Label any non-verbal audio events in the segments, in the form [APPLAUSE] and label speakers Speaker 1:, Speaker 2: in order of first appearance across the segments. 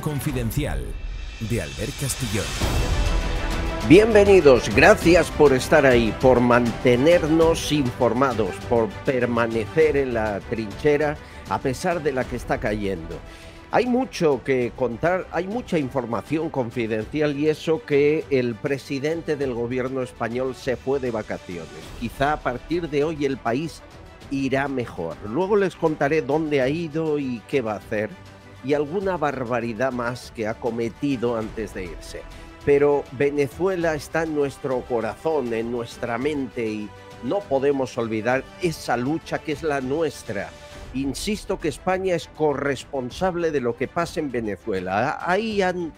Speaker 1: Confidencial
Speaker 2: de Albert Castillón. Bienvenidos, gracias por estar ahí, por mantenernos informados, por permanecer en la trinchera a pesar de la que está cayendo. Hay mucho que contar, hay mucha información confidencial y eso que el presidente del gobierno español se fue de vacaciones. Quizá a partir de hoy el país irá mejor. Luego les contaré dónde ha ido y qué va a hacer y alguna barbaridad más que ha cometido antes de irse. Pero Venezuela está en nuestro corazón, en nuestra mente y no podemos olvidar esa lucha que es la nuestra. Insisto que España es corresponsable de lo que pasa en Venezuela. Ahí han,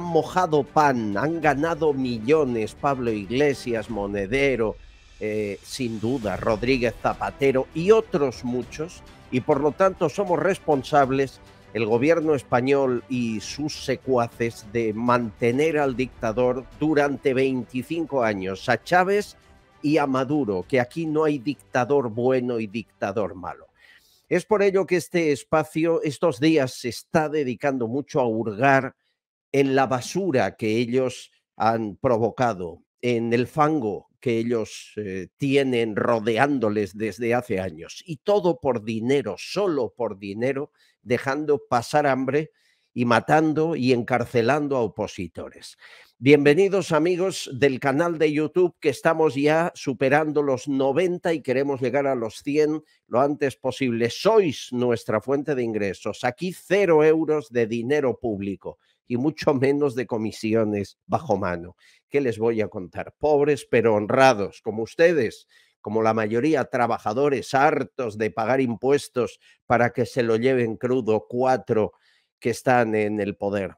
Speaker 2: mojado pan, han ganado millones Pablo Iglesias, Monedero, eh, sin duda, Rodríguez Zapatero y otros muchos, y por lo tanto somos responsables el gobierno español y sus secuaces de mantener al dictador durante 25 años, a Chávez y a Maduro, que aquí no hay dictador bueno y dictador malo. Es por ello que este espacio estos días se está dedicando mucho a hurgar en la basura que ellos han provocado, en el fango que ellos eh, tienen rodeándoles desde hace años. Y todo por dinero, solo por dinero dejando pasar hambre y matando y encarcelando a opositores. Bienvenidos amigos del canal de YouTube que estamos ya superando los 90 y queremos llegar a los 100 lo antes posible. Sois nuestra fuente de ingresos. Aquí cero euros de dinero público y mucho menos de comisiones bajo mano. ¿Qué les voy a contar? Pobres pero honrados como ustedes como la mayoría, trabajadores hartos de pagar impuestos para que se lo lleven crudo cuatro que están en el poder.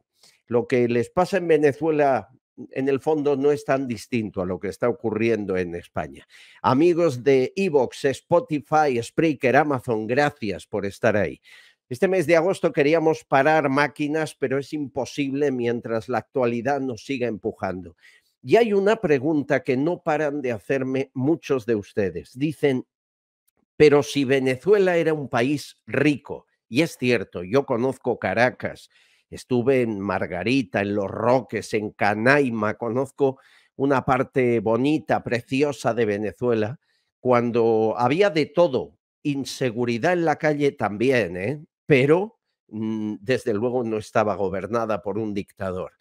Speaker 2: Lo que les pasa en Venezuela en el fondo no es tan distinto a lo que está ocurriendo en España. Amigos de Evox, Spotify, Spreaker, Amazon, gracias por estar ahí. Este mes de agosto queríamos parar máquinas, pero es imposible mientras la actualidad nos siga empujando. Y hay una pregunta que no paran de hacerme muchos de ustedes. Dicen, pero si Venezuela era un país rico, y es cierto, yo conozco Caracas, estuve en Margarita, en Los Roques, en Canaima, conozco una parte bonita, preciosa de Venezuela, cuando había de todo, inseguridad en la calle también, ¿eh? pero mm, desde luego no estaba gobernada por un dictador.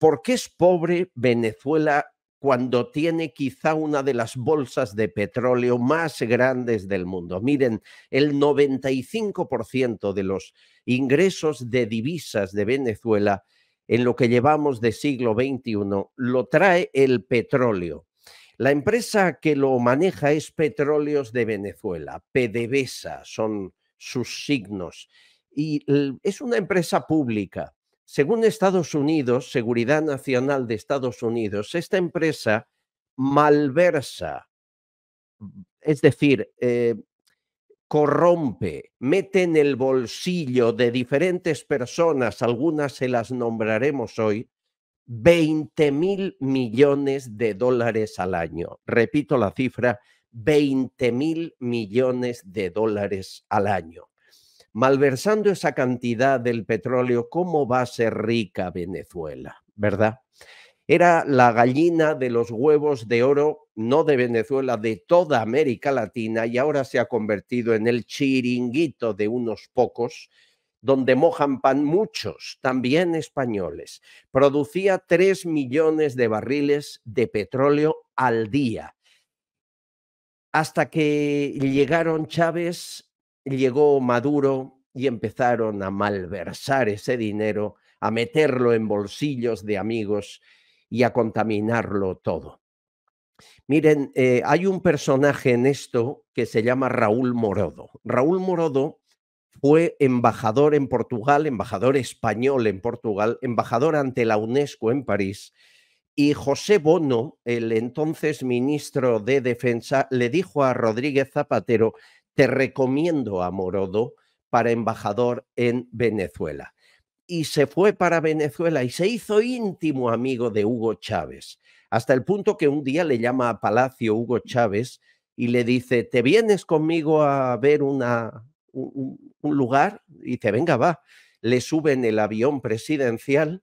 Speaker 2: ¿Por qué es pobre Venezuela cuando tiene quizá una de las bolsas de petróleo más grandes del mundo? Miren, el 95% de los ingresos de divisas de Venezuela en lo que llevamos de siglo XXI lo trae el petróleo. La empresa que lo maneja es Petróleos de Venezuela, PDVSA son sus signos, y es una empresa pública según Estados Unidos, Seguridad Nacional de Estados Unidos, esta empresa malversa, es decir, eh, corrompe, mete en el bolsillo de diferentes personas, algunas se las nombraremos hoy, 20 mil millones de dólares al año. Repito la cifra, 20 mil millones de dólares al año malversando esa cantidad del petróleo, ¿cómo va a ser rica Venezuela? ¿Verdad? Era la gallina de los huevos de oro, no de Venezuela, de toda América Latina y ahora se ha convertido en el chiringuito de unos pocos donde mojan pan muchos, también españoles. Producía 3 millones de barriles de petróleo al día. Hasta que llegaron Chávez llegó Maduro y empezaron a malversar ese dinero, a meterlo en bolsillos de amigos y a contaminarlo todo. Miren, eh, hay un personaje en esto que se llama Raúl Morodo. Raúl Morodo fue embajador en Portugal, embajador español en Portugal, embajador ante la UNESCO en París, y José Bono, el entonces ministro de Defensa, le dijo a Rodríguez Zapatero te recomiendo a Morodo para embajador en Venezuela. Y se fue para Venezuela y se hizo íntimo amigo de Hugo Chávez, hasta el punto que un día le llama a Palacio Hugo Chávez y le dice, ¿te vienes conmigo a ver una, un, un lugar? Y te venga, va. Le suben el avión presidencial,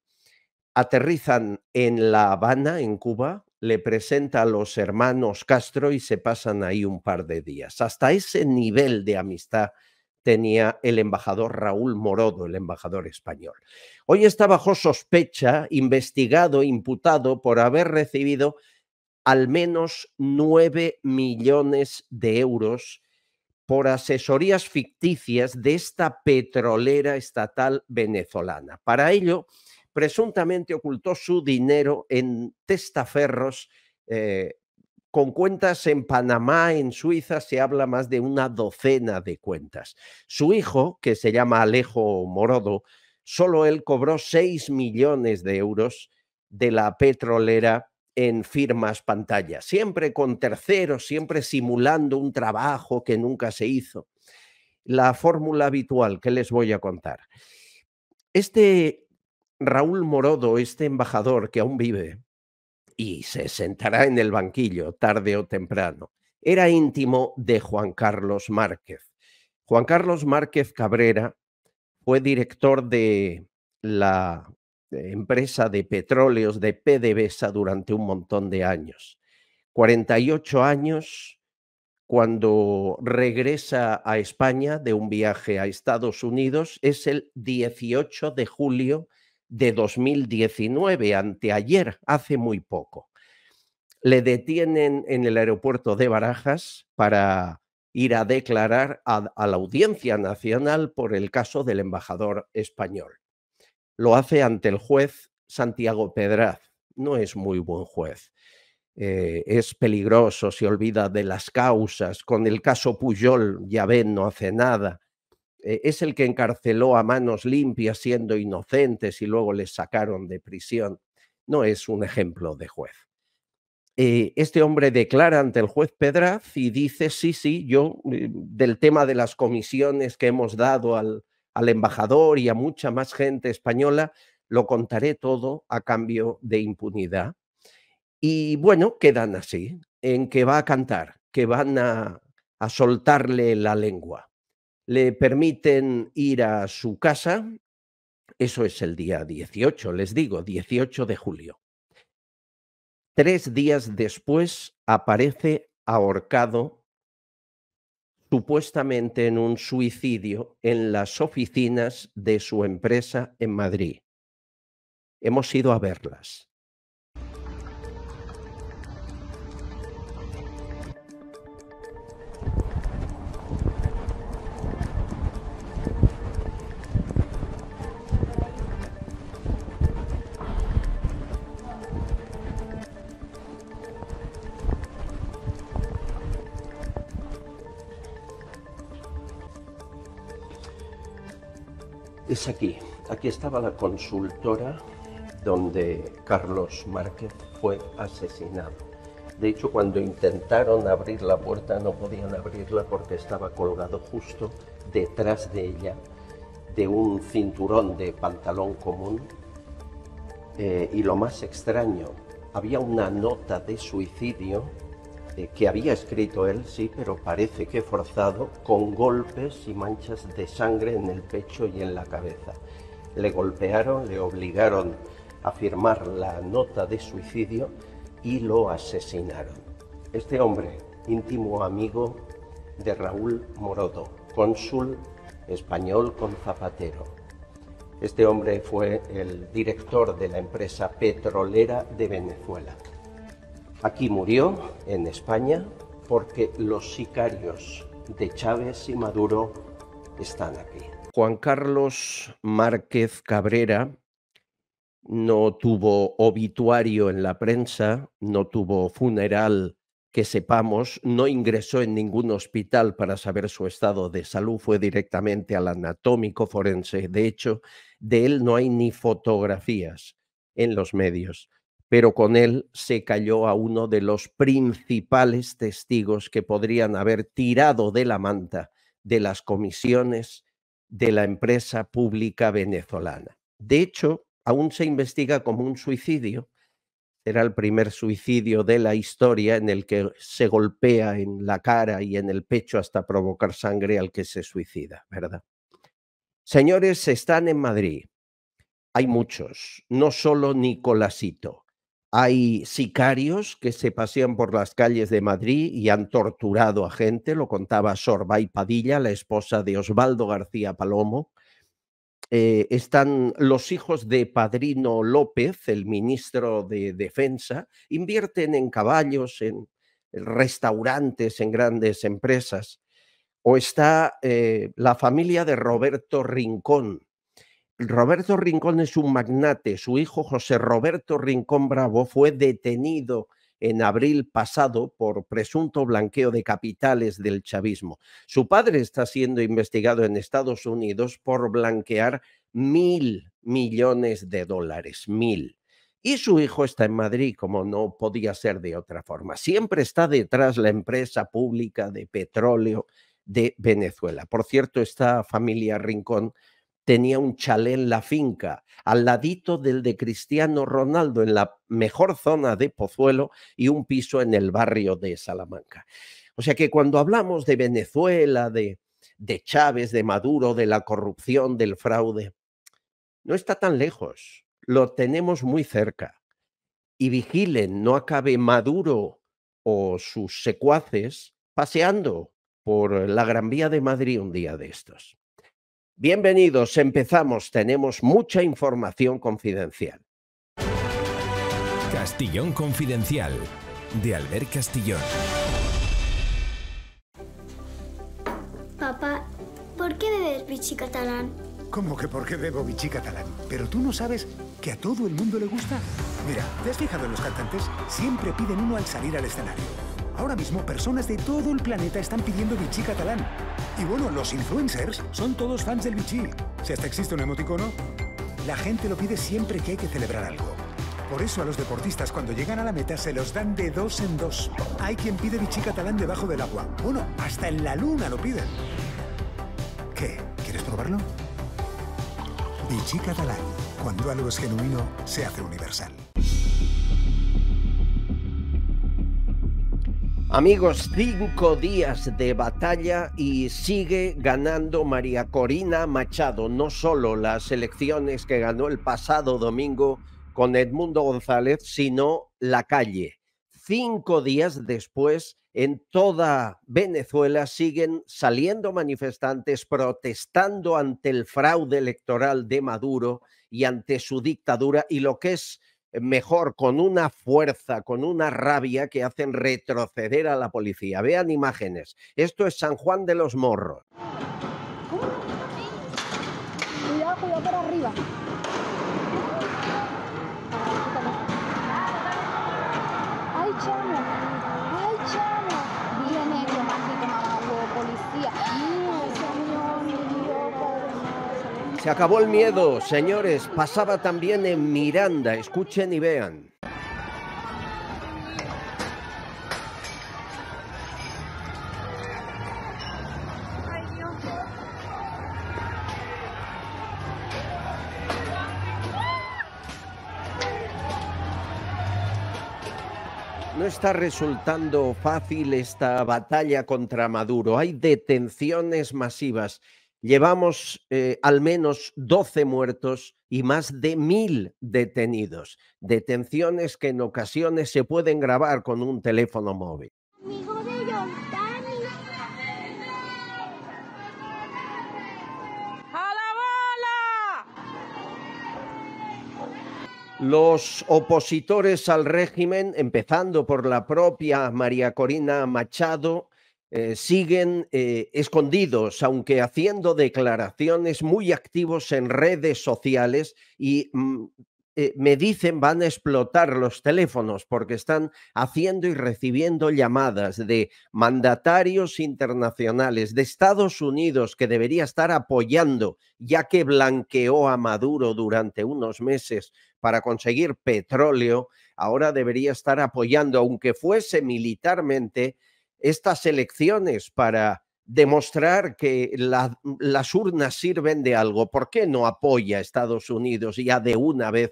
Speaker 2: aterrizan en La Habana, en Cuba, le presenta a los hermanos Castro y se pasan ahí un par de días. Hasta ese nivel de amistad tenía el embajador Raúl Morodo, el embajador español. Hoy está bajo sospecha, investigado, imputado por haber recibido al menos 9 millones de euros por asesorías ficticias de esta petrolera estatal venezolana. Para ello, presuntamente ocultó su dinero en testaferros. Eh, con cuentas en Panamá, en Suiza, se habla más de una docena de cuentas. Su hijo, que se llama Alejo Morodo, solo él cobró 6 millones de euros de la petrolera en firmas pantalla, siempre con terceros, siempre simulando un trabajo que nunca se hizo. La fórmula habitual que les voy a contar. Este Raúl Morodo, este embajador que aún vive, y se sentará en el banquillo tarde o temprano, era íntimo de Juan Carlos Márquez. Juan Carlos Márquez Cabrera fue director de la empresa de petróleos de PDVSA durante un montón de años. 48 años cuando regresa a España de un viaje a Estados Unidos es el 18 de julio de 2019, anteayer, hace muy poco. Le detienen en el aeropuerto de Barajas para ir a declarar a, la Audiencia Nacional por el caso del embajador español. Lo hace ante el juez Santiago Pedraz. No es muy buen juez. Eh, es peligroso, se olvida de las causas. Con el caso Puyol, ya ven, no hace nada. Eh, es el que encarceló a manos limpias siendo inocentes y luego les sacaron de prisión. No es un ejemplo de juez. Eh, este hombre declara ante el juez Pedraz y dice, sí, sí, yo eh, del tema de las comisiones que hemos dado al, al embajador y a mucha más gente española, lo contaré todo a cambio de impunidad. Y bueno, quedan así, en que va a cantar, que van a soltarle la lengua le permiten ir a su casa. Eso es el día 18, les digo, 18 de julio. Tres días después aparece ahorcado supuestamente en un suicidio en las oficinas de su empresa en Madrid. Hemos ido a verlas. es aquí. Aquí estaba la consultora donde Carlos Márquez fue asesinado. De hecho, cuando intentaron abrir la puerta no podían abrirla porque estaba colgado justo detrás de ella de un cinturón de pantalón común. Eh, y lo más extraño, había una nota de suicidio eh, que había escrito él, sí, pero parece que forzado, con golpes y manchas de sangre en el pecho y en la cabeza. Le golpearon, le obligaron a firmar la nota de suicidio y lo asesinaron. Este hombre, íntimo amigo de Raúl Morodo, cónsul español con Zapatero. Este hombre fue el director de la empresa petrolera de Venezuela. Aquí murió, en España, porque los sicarios de Chávez y Maduro están aquí. Juan Carlos Márquez Cabrera no tuvo obituario en la prensa, no tuvo funeral que sepamos, no ingresó en ningún hospital para saber su estado de salud, fue directamente al anatómico forense. De hecho, de él no hay ni fotografías en los medios pero con él se cayó a uno de los principales testigos que podrían haber tirado de la manta de las comisiones de la empresa pública venezolana. De hecho, aún se investiga como un suicidio. Será el primer suicidio de la historia en el que se golpea en la cara y en el pecho hasta provocar sangre al que se suicida, ¿verdad? Señores, están en Madrid. Hay muchos, no solo Nicolásito. Hay sicarios que se pasean por las calles de Madrid y han torturado a gente, lo contaba Sorbay Padilla, la esposa de Osvaldo García Palomo. Eh, están los hijos de Padrino López, el ministro de Defensa, invierten en caballos, en restaurantes, en grandes empresas. O está eh, la familia de Roberto Rincón, Roberto Rincón es un magnate. Su hijo José Roberto Rincón Bravo fue detenido en abril pasado por presunto blanqueo de capitales del chavismo. Su padre está siendo investigado en Estados Unidos por blanquear mil millones de dólares, mil. Y su hijo está en Madrid, como no podía ser de otra forma. Siempre está detrás la empresa pública de petróleo de Venezuela. Por cierto, esta familia Rincón tenía un chalet en la finca, al ladito del de Cristiano Ronaldo, en la mejor zona de Pozuelo y un piso en el barrio de Salamanca. O sea que cuando hablamos de Venezuela, de, de Chávez, de Maduro, de la corrupción, del fraude, no está tan lejos, lo tenemos muy cerca. Y vigilen, no acabe Maduro o sus secuaces paseando por la Gran Vía de Madrid un día de estos. Bienvenidos, empezamos. Tenemos mucha información confidencial.
Speaker 1: Castillón Confidencial, de Albert Castillón. Papá, ¿por qué bebes bichi catalán? ¿Cómo que por qué bebo bichi catalán? Pero tú no sabes que a todo el mundo le gusta. Mira, ¿te has fijado en los cantantes? Siempre piden uno al salir al escenario. Ahora mismo personas de todo el planeta están pidiendo bichí catalán. Y bueno, los influencers son todos fans del bichí. Si hasta existe un emoticono, la gente lo pide siempre que hay que celebrar algo. Por eso a los deportistas cuando llegan a la meta se los dan de dos en dos. Hay quien pide bichí catalán debajo del agua. Bueno, hasta en la luna lo piden. ¿Qué? ¿Quieres probarlo? Vichy catalán. Cuando algo es genuino, se hace universal.
Speaker 2: Amigos, cinco días de batalla y sigue ganando María Corina Machado, no solo las elecciones que ganó el pasado domingo con Edmundo González, sino la calle. Cinco días después, en toda Venezuela siguen saliendo manifestantes protestando ante el fraude electoral de Maduro y ante su dictadura y lo que es mejor, con una fuerza, con una rabia que hacen retroceder a la policía. Vean imágenes. Esto es San Juan de los Morros. Cuidado,
Speaker 3: cuidado arriba. ¡Ay,
Speaker 2: Se acabó el miedo, señores. Pasaba también en Miranda. Escuchen y vean. No está resultando fácil esta batalla contra Maduro. Hay detenciones masivas llevamos eh, al menos 12 muertos y más de mil detenidos. Detenciones que en ocasiones se pueden grabar con un teléfono móvil. Los opositores al régimen, empezando por la propia María Corina Machado, eh, siguen eh, escondidos, aunque haciendo declaraciones muy activos en redes sociales y mm, eh, me dicen van a explotar los teléfonos porque están haciendo y recibiendo llamadas de mandatarios internacionales de Estados Unidos que debería estar apoyando, ya que blanqueó a Maduro durante unos meses para conseguir petróleo, ahora debería estar apoyando, aunque fuese militarmente, estas elecciones para demostrar que las urnas sirven de algo. ¿Por qué no apoya a Estados Unidos ya de una vez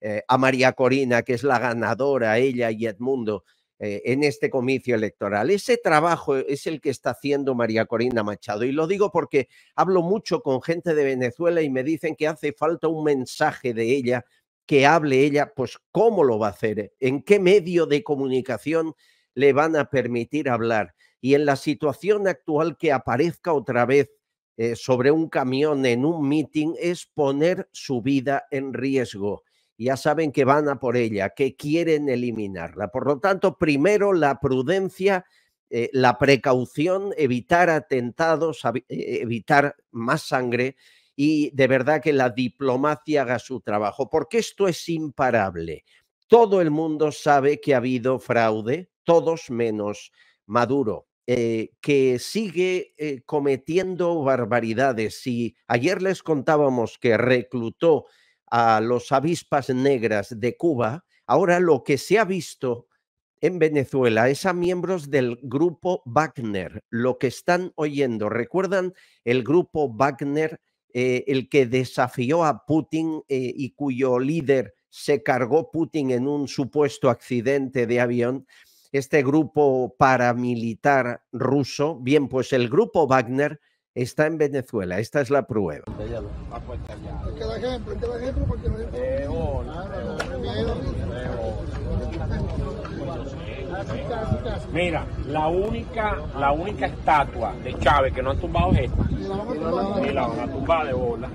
Speaker 2: eh, a María Corina, que es la ganadora, ella y Edmundo, eh, en este comicio electoral? Ese trabajo es el que está haciendo María Corina Machado. Y lo digo porque hablo mucho con gente de Venezuela y me dicen que hace falta un mensaje de ella, que hable ella, pues cómo lo va a hacer, en qué medio de comunicación le van a permitir hablar. Y en la situación actual que aparezca otra vez eh, sobre un camión en un meeting es poner su vida en riesgo. Ya saben que van a por ella, que quieren eliminarla. Por lo tanto, primero la prudencia, eh, la precaución, evitar atentados, eh, evitar más sangre y de verdad que la diplomacia haga su trabajo, porque esto es imparable. Todo el mundo sabe que ha habido fraude, todos menos Maduro, eh, que sigue eh, cometiendo barbaridades. Y ayer les contábamos que reclutó a los avispas negras de Cuba, ahora lo que se ha visto en Venezuela es a miembros del grupo Wagner, lo que están oyendo. ¿Recuerdan el grupo Wagner, eh, el que desafió a Putin y cuyo líder se cargó Putin en un supuesto accidente de avión? este grupo paramilitar ruso. Bien, pues el grupo Wagner está en Venezuela. Esta es la prueba.
Speaker 1: Mira, la única, estatua de Chávez que no han tumbado es esta. la de bola.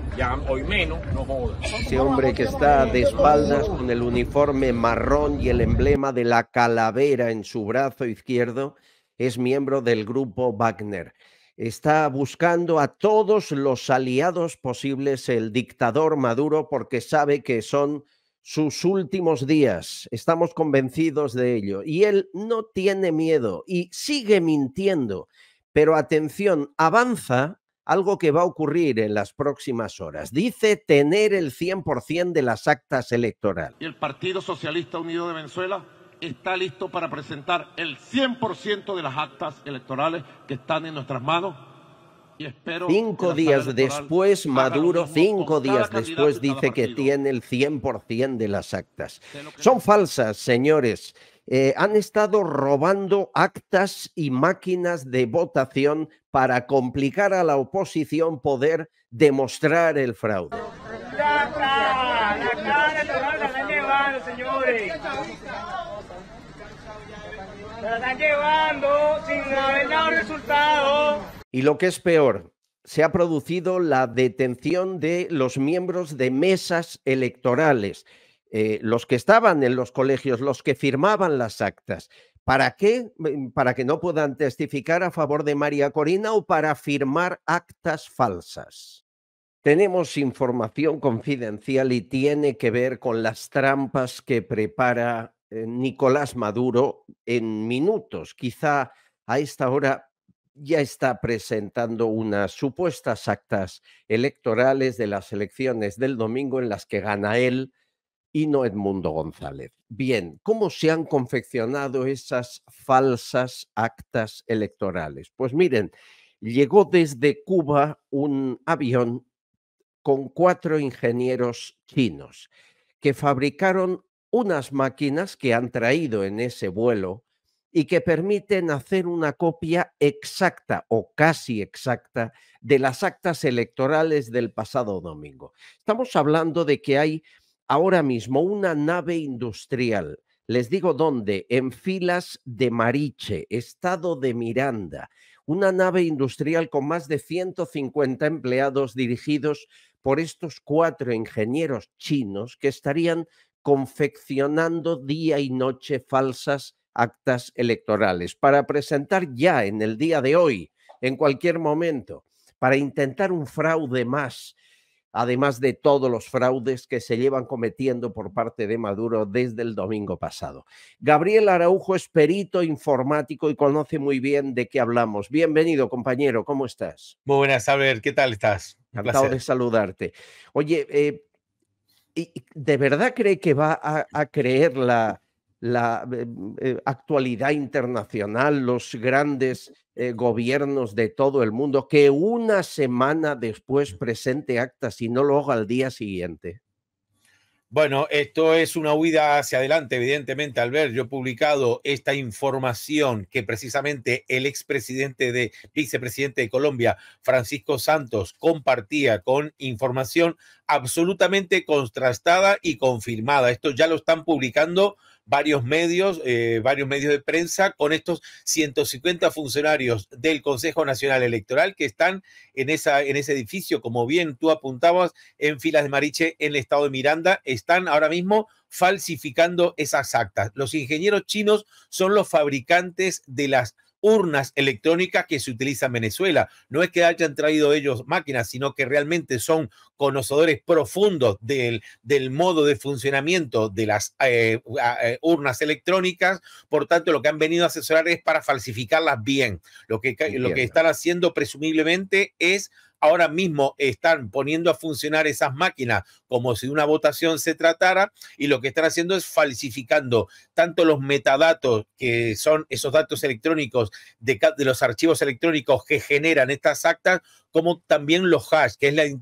Speaker 1: hoy menos, no joda. Ese hombre que está
Speaker 2: de espaldas con el uniforme marrón y el emblema de la calavera en su brazo izquierdo es miembro del grupo Wagner. Está buscando a todos los aliados posibles el dictador Maduro porque sabe que son sus últimos días. Estamos convencidos de ello. Y él no tiene miedo y sigue mintiendo. Pero atención, avanza algo que va a ocurrir en las próximas horas. Dice tener el 100% de las actas electorales.
Speaker 1: Y el Partido Socialista Unido de Venezuela está listo para presentar el 100% de las actas electorales que están en nuestras manos
Speaker 2: Cinco días después, Maduro, cinco días después dice que tiene el 100% de las actas. Son falsas, señores. Eh, han estado robando actas y máquinas de votación para complicar a la oposición poder demostrar el fraude.
Speaker 3: La la la llevando, señores. La están llevando sin haber resultado.
Speaker 2: Y lo que es peor, se ha producido la detención de los miembros de mesas electorales, eh, los que estaban en los colegios, los que firmaban las actas. ¿Para qué? Mm, para que no puedan testificar a favor de María Corina o para firmar actas falsas. Tenemos información confidencial y tiene que ver con las trampas que prepara eh, Nicolás Maduro en minutos, quizá a esta hora ya está presentando unas supuestas actas electorales de las elecciones del domingo en las que gana él y no Edmundo González. Bien, ¿cómo se han confeccionado esas falsas actas electorales? Pues miren, llegó desde Cuba un avión con cuatro ingenieros chinos que fabricaron unas máquinas que han traído en ese vuelo y que permiten hacer una copia exacta o casi exacta de las actas electorales del pasado domingo. Estamos hablando de que hay ahora mismo una nave industrial, les digo dónde, en filas de Mariche, estado de Miranda, una nave industrial con más de 150 empleados dirigidos por estos cuatro ingenieros chinos que estarían confeccionando día y noche falsas actas electorales, para presentar ya en el día de hoy, en cualquier momento, para intentar un fraude más, además de todos los fraudes que se llevan cometiendo por parte de Maduro desde el domingo pasado. Gabriel Araujo es perito informático y conoce muy bien de qué hablamos. Bienvenido, compañero, ¿cómo estás?
Speaker 1: Muy buenas, ver ¿qué tal estás? Encantado de
Speaker 2: saludarte. Oye, eh, ¿de verdad cree que va a, a creer la, la eh, mm, eh, actualidad internacional, los grandes eh, gobiernos de todo el mundo, que una semana después presente actas y no lo haga al día siguiente?
Speaker 1: Bueno, esto es una huida hacia adelante, evidentemente, al ver, yo publicado esta información que precisamente el expresidente de vicepresidente de Colombia, Francisco Santos, compartía con información absolutamente contrastada y confirmada. Esto ya lo están publicando varios medios, eh, varios medios de prensa, con estos 150 funcionarios del Consejo Nacional Electoral que están en, esa, en ese edificio, como bien tú apuntabas, en Filas de Mariche, en el estado de Miranda, están ahora mismo falsificando esas actas. Los ingenieros chinos son los fabricantes de las urnas electrónicas que se utilizan en Venezuela. No es que hayan traído ellos máquinas, sino que realmente son conocedores profundos del, del modo de funcionamiento de las eh, eh, urnas electrónicas. Por tanto, lo que han venido a asesorar es para falsificarlas bien. Lo que, lo que están haciendo presumiblemente es ahora mismo están poniendo a funcionar esas máquinas como si una votación se tratara y lo que están haciendo es falsificando tanto los metadatos, que son esos datos electrónicos de, de los archivos electrónicos que generan estas actas, como también los hash, que es la eh,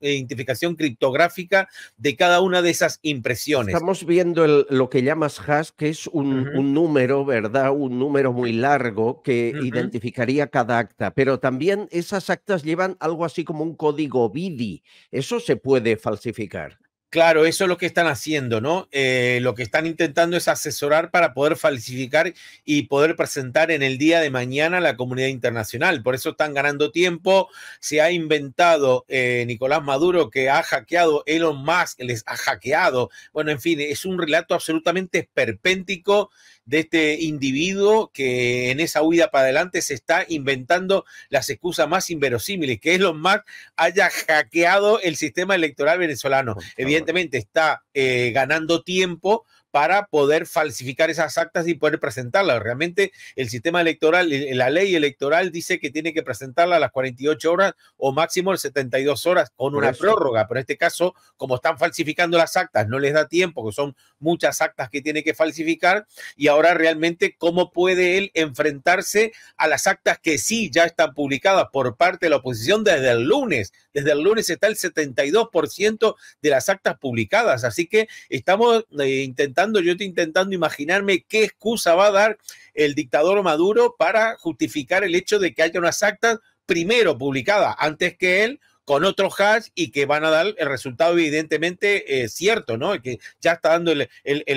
Speaker 1: identificación, criptográfica de cada una de esas impresiones. Estamos viendo lo
Speaker 2: que llamas hash, que es un, número, ¿verdad? Un número muy largo que identificaría cada acta, pero también esas actas llevan algo así como un código BIDI. Eso se puede falsificar.
Speaker 1: Claro, eso es lo que están haciendo, ¿no? Eh, lo que están intentando es asesorar para poder falsificar y poder presentar en el día de mañana a la comunidad internacional. Por eso están ganando tiempo. Se ha inventado eh, Nicolás Maduro que ha hackeado Elon Musk, les ha hackeado. Bueno, en fin, es un relato absolutamente esperpéntico de este individuo que en esa huida para adelante se está inventando las excusas más inverosímiles, que es lo más haya hackeado el sistema electoral venezolano. Evidentemente está eh, ganando tiempo para poder falsificar esas actas y poder presentarlas. Realmente el sistema electoral, eh, la ley electoral dice que tiene que presentarla a las 48 horas o máximo 72 horas con una prórroga, pero en este caso, como están falsificando las actas, no les da tiempo, que son muchas actas que tiene que falsificar y ahora realmente cómo puede él enfrentarse a las actas que sí ya están publicadas por parte de la oposición desde el lunes. Desde el lunes está el 72% de las actas publicadas, así que estamos eh, intentando yo estoy intentando imaginarme qué excusa va a dar el dictador Maduro para justificar el hecho de que haya unas actas primero publicadas antes que él con otro hash y que van a dar el resultado evidentemente eh, cierto, ¿no? Que ya está dando el,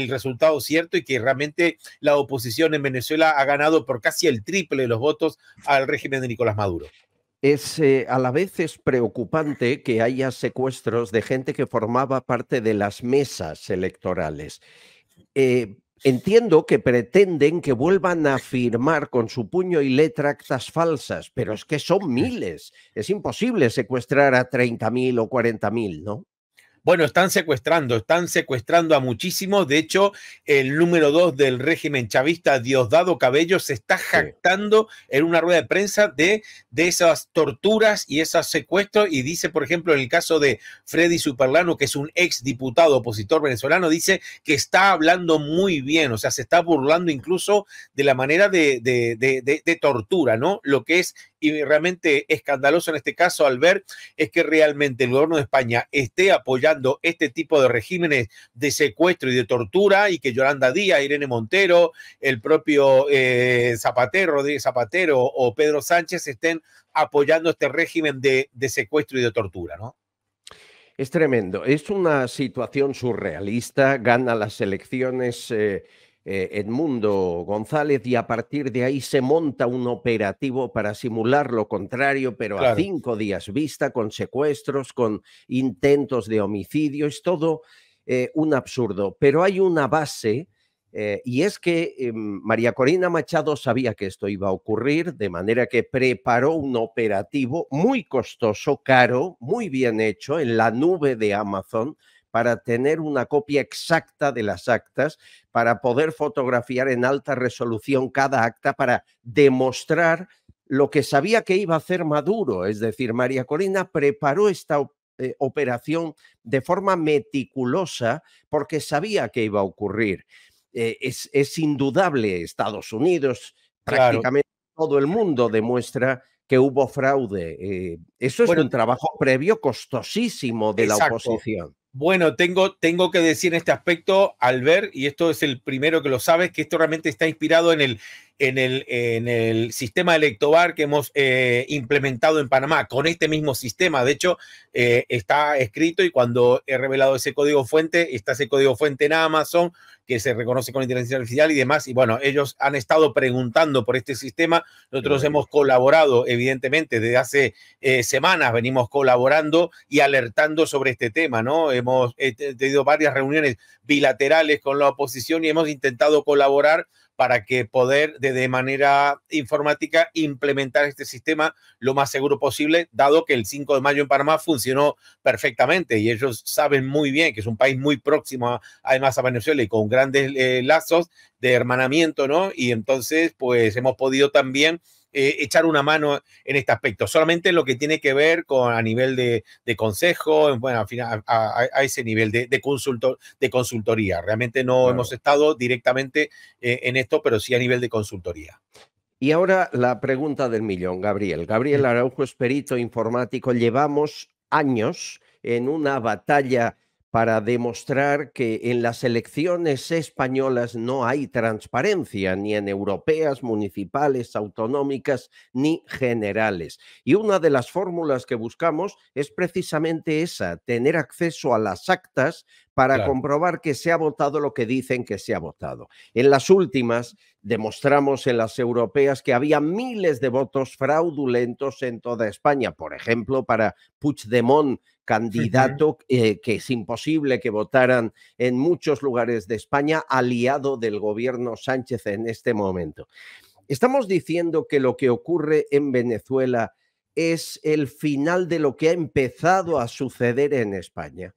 Speaker 1: resultado cierto y que realmente la oposición en Venezuela ha ganado por casi el triple de los votos al régimen de Nicolás Maduro.
Speaker 2: Es eh, a la vez es preocupante que haya secuestros de gente que formaba parte de las mesas electorales eh, entiendo que pretenden que vuelvan a firmar con su puño y letra actas falsas, pero es que son miles. Es imposible secuestrar a 30.000 o
Speaker 1: 40.000, ¿no? Bueno, están secuestrando, están secuestrando a muchísimos. De hecho, el número dos del régimen chavista, Diosdado Cabello, se está jactando en una rueda de prensa de, de esas torturas y esos secuestros. Y dice, por ejemplo, en el caso de Freddy Superlano, que es un ex diputado opositor venezolano, dice que está hablando muy bien, o sea, se está burlando incluso de la manera de, de, de tortura, ¿no? Lo que es y realmente escandaloso en este caso al ver es que realmente el gobierno de España esté apoyando este tipo de regímenes de secuestro y de tortura y que Yolanda Díaz, Irene Montero, el propio eh, Zapatero, Rodríguez Zapatero o Pedro Sánchez estén apoyando este régimen de, secuestro y de tortura, ¿no?
Speaker 2: Es tremendo, es una situación surrealista, gana las elecciones. Eh, eh, Edmundo González y a partir de ahí se monta un operativo para simular lo contrario, pero a cinco días vista, con secuestros, con intentos de homicidio, es todo eh, un absurdo. Pero hay una base eh, y es que em, María Corina Machado sabía que esto iba a ocurrir, de manera que preparó un operativo muy costoso, caro, muy bien hecho, en la nube de Amazon, para tener una copia exacta de las actas, para poder fotografiar en alta resolución cada acta, para demostrar lo que sabía que iba a hacer Maduro. Es decir, María Corina preparó esta eh, operación de forma meticulosa porque sabía que iba a ocurrir. Eh, es, indudable, Estados Unidos, prácticamente todo el mundo demuestra que hubo fraude. Eh, eso es un trabajo previo costosísimo de la oposición.
Speaker 1: Bueno, tengo, tengo que decir en este aspecto, al ver, y esto es el primero que lo sabes, que esto realmente está inspirado en el en el, en el sistema Electobar que hemos eh, implementado en Panamá, con este mismo sistema. De hecho, eh, está escrito y cuando he revelado ese código fuente, está ese código fuente en Amazon, que se reconoce con inteligencia artificial y demás. Y bueno, ellos han estado preguntando por este sistema. Nosotros hemos colaborado, evidentemente, desde hace eh, semanas venimos colaborando y alertando sobre este tema, ¿no? Hemos tenido varias reuniones bilaterales con la oposición y hemos intentado colaborar para que poder de, manera informática implementar este sistema lo más seguro posible, dado que el 5 de mayo en Panamá funcionó perfectamente y ellos saben muy bien que es un país muy próximo además a Venezuela y con grandes eh, lazos de hermanamiento, ¿no? Y entonces, pues hemos podido también eh, echar una mano en este aspecto, solamente lo que tiene que ver con a nivel de, de consejo, bueno, al final, a, ese nivel de, de consultoría. Realmente no hemos estado directamente eh, en esto, pero sí a nivel de consultoría.
Speaker 2: Y ahora la pregunta del millón, Gabriel. Gabriel Araujo es informático. Llevamos años en una batalla para demostrar que en las elecciones españolas no hay transparencia, ni en europeas, municipales, autonómicas, ni generales. Y una de las fórmulas que buscamos es precisamente esa, tener acceso a las actas para comprobar que se ha votado lo que dicen que se ha votado. En las últimas, demostramos en las europeas que había miles de votos fraudulentos en toda España, por ejemplo, para Puigdemont, candidato eh, que es imposible que votaran en muchos lugares de España, aliado del gobierno Sánchez en este momento. Estamos diciendo que lo que ocurre en Venezuela es el final de lo que ha empezado a suceder
Speaker 1: en España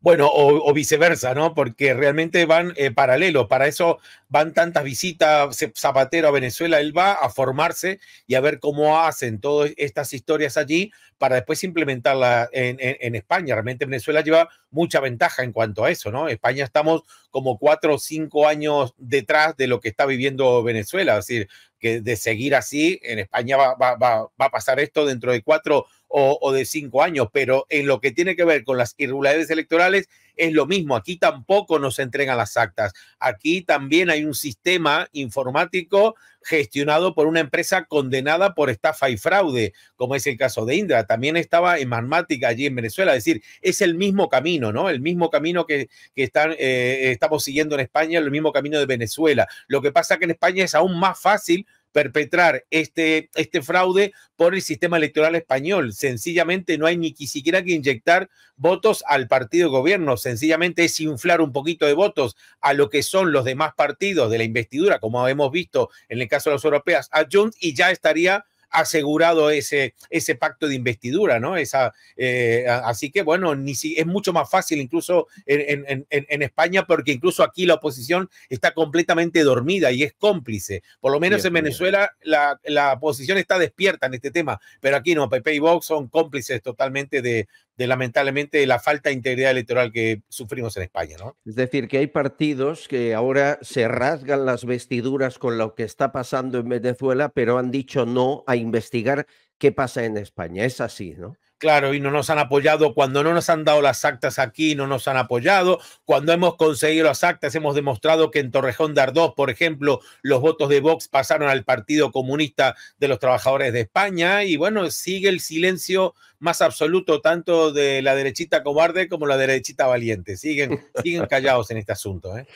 Speaker 1: bueno, o, viceversa, ¿no? Porque realmente van paralelo. Eh, paralelos, para eso van tantas visitas Zapatero a Venezuela, él va a formarse y a ver cómo hacen todas estas historias allí para después implementarlas en, España. Realmente Venezuela lleva mucha ventaja en cuanto a eso, ¿no? España estamos como cuatro o cinco años detrás de lo que está viviendo Venezuela, es decir, que de seguir así, en España va, va a pasar esto dentro de cuatro o, de cinco años, pero en lo que tiene que ver con las irregularidades electorales es lo mismo. Aquí tampoco nos entregan las actas. Aquí también hay un sistema informático gestionado por una empresa condenada por estafa y fraude, como es el caso de Indra. También estaba en Manmática allí en Venezuela. Es decir, es el mismo camino, ¿no? El mismo camino que, que están, eh, estamos siguiendo en España, el mismo camino de Venezuela. Lo que pasa que en España es aún más fácil perpetrar este, este fraude por el sistema electoral español. Sencillamente no hay ni siquiera que inyectar votos al partido de gobierno, sencillamente es inflar un poquito de votos a lo que son los demás partidos de la investidura, como hemos visto en el caso de los europeas, a y ya estaría asegurado ese, ese pacto de investidura, ¿no? Esa, eh, así que bueno, ni si, es mucho más fácil incluso en, España porque incluso aquí la oposición está completamente dormida y es cómplice. Por lo menos en Venezuela la, oposición está despierta en este tema, pero aquí no, Pepe y Vox son cómplices totalmente de, de lamentablemente la falta de integridad electoral que sufrimos en España. ¿no?
Speaker 2: Es decir, que hay partidos que ahora se rasgan las vestiduras con lo que está pasando en Venezuela, pero han dicho no a investigar qué pasa en España. Es así, ¿no?
Speaker 1: claro, y no nos han apoyado cuando no nos han dado las actas aquí, no nos han apoyado. Cuando hemos conseguido las actas, hemos demostrado que en Torrejón de Ardoz, por ejemplo, los votos de Vox pasaron al Partido Comunista de los Trabajadores de España y bueno, sigue el silencio más absoluto tanto de la derechita cobarde como la derechita valiente. Siguen, siguen callados en este asunto. ¿eh?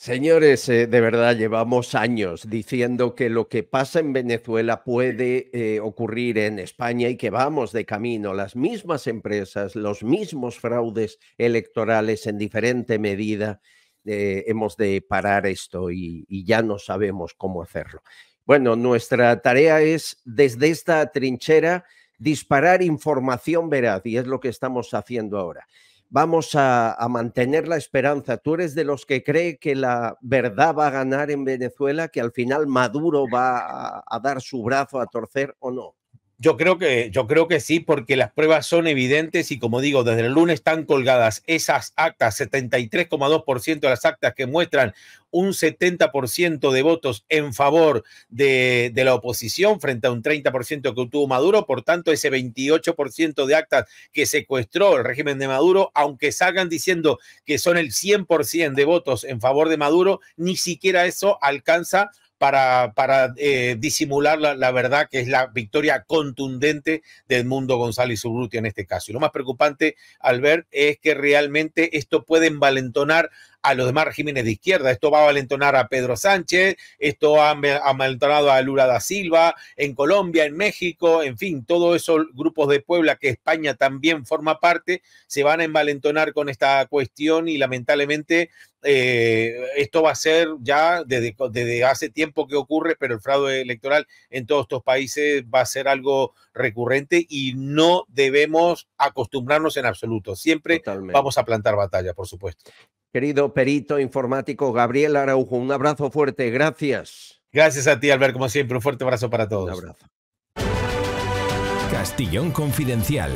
Speaker 2: Señores, eh, de verdad llevamos años diciendo que lo que pasa en Venezuela puede eh, ocurrir en España y que vamos de camino. Las mismas empresas, los mismos fraudes electorales en diferente medida, eh, hemos de parar esto y ya no sabemos cómo hacerlo. Bueno, nuestra tarea es desde esta trinchera disparar información veraz y es lo que estamos haciendo ahora vamos a, mantener la esperanza. ¿Tú eres de los que cree que la verdad va a ganar en Venezuela, que al final Maduro va a dar su
Speaker 1: brazo a torcer o no? Yo creo, que, yo creo que sí, porque las pruebas son evidentes y como digo, desde el lunes están colgadas esas actas, 73,2% de las actas que muestran un 70% de votos en favor de, de, la oposición frente a un 30% que obtuvo Maduro. Por tanto, ese 28% de actas que secuestró el régimen de Maduro, aunque salgan diciendo que son el 100% de votos en favor de Maduro, ni siquiera eso alcanza para, eh, disimular la, verdad, que es la victoria contundente de mundo González Urrutia en este caso. Y lo más preocupante al ver es que realmente esto puede envalentonar a los demás regímenes de izquierda. Esto va a valentonar a Pedro Sánchez, esto ha, amalentonado a Lula da Silva, en Colombia, en México, en fin, todos esos grupos de Puebla que España también forma parte, se van a envalentonar con esta cuestión y lamentablemente eh, esto va a ser ya desde, hace tiempo que ocurre, pero el fraude electoral en todos estos países va a ser algo recurrente y no debemos acostumbrarnos en absoluto. Siempre vamos
Speaker 2: a plantar batalla, por supuesto querido perito informático
Speaker 1: Gabriel Araujo. Un abrazo fuerte, gracias. Gracias a ti, Albert, como siempre. Un fuerte abrazo para todos. Un abrazo. Castillón Confidencial,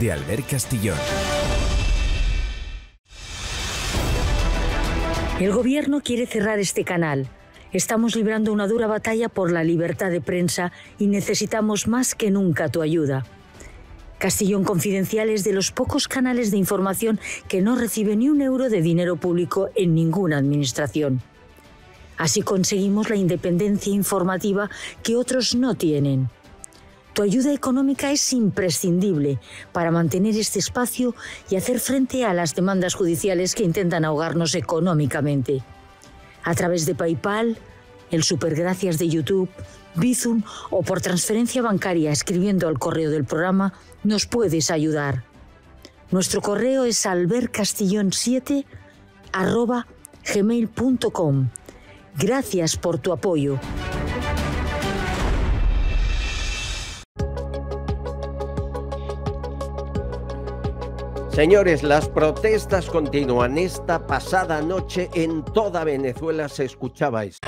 Speaker 1: de Albert Castillón.
Speaker 3: El gobierno quiere cerrar este canal. Estamos librando una dura batalla por la libertad de prensa y necesitamos más que nunca tu ayuda. Castillón Confidencial es de los pocos canales de información que no recibe ni un euro de dinero público en ninguna administración. Así conseguimos la independencia informativa que otros no tienen. Tu ayuda económica es imprescindible para mantener este espacio y hacer frente a las demandas judiciales que intentan ahogarnos económicamente. A través de PayPal, el Supergracias de YouTube, Bizum o por transferencia bancaria escribiendo al correo del programa, nos puedes ayudar. Nuestro correo es albercastillon7 Gracias por tu apoyo.
Speaker 2: Señores, las protestas continúan. Esta pasada noche en toda Venezuela se escuchaba esto.